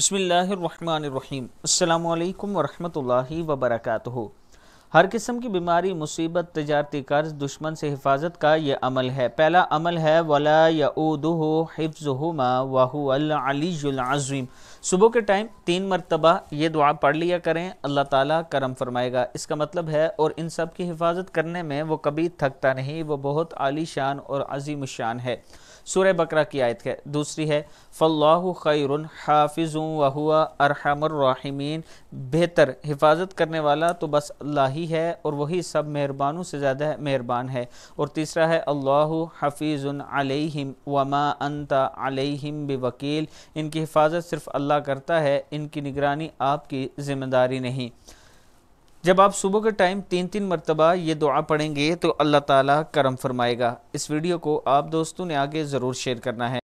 بسم اللہ الرحمن الرحیم السلام علیکم ورحمۃ اللہ وبرکاتہ हर किस्म की बीमारी मुसीबत तजारती कर्ज दुश्मन से हिफाजत का ये अमल है पहला अमल है वला यादह सुबह के टाइम तीन मरतबा ये दुआ पढ़ लिया करें अल्लाह ताला करम फरमाएगा इसका मतलब है और इन सब की हिफाजत करने में वो कभी थकता नहीं वो बहुत आली शान और अजीम शान है सूर्य बकरा की आयत है दूसरी है फ़ल्लाह खैर हाफिज़ वहुआ अरहमर बेहतर हिफाजत करने वाला तो बस अल्लाह ही ہے اور وہی سب مہربانوں سے زیادہ مہربان ہے اور تیسرا ہے اللہ حفیظ علیہم وما انت علیہم بوکیل ان کی حفاظت صرف اللہ کرتا ہے ان کی نگرانی آپ کی ذمہ داری نہیں جب آپ صبح کے ٹائم تین تین مرتبہ یہ دعا پڑھیں گے تو اللہ تعالیٰ کرم فرمائے گا اس ویڈیو کو آپ دوستوں نے آگے ضرور شیئر کرنا ہے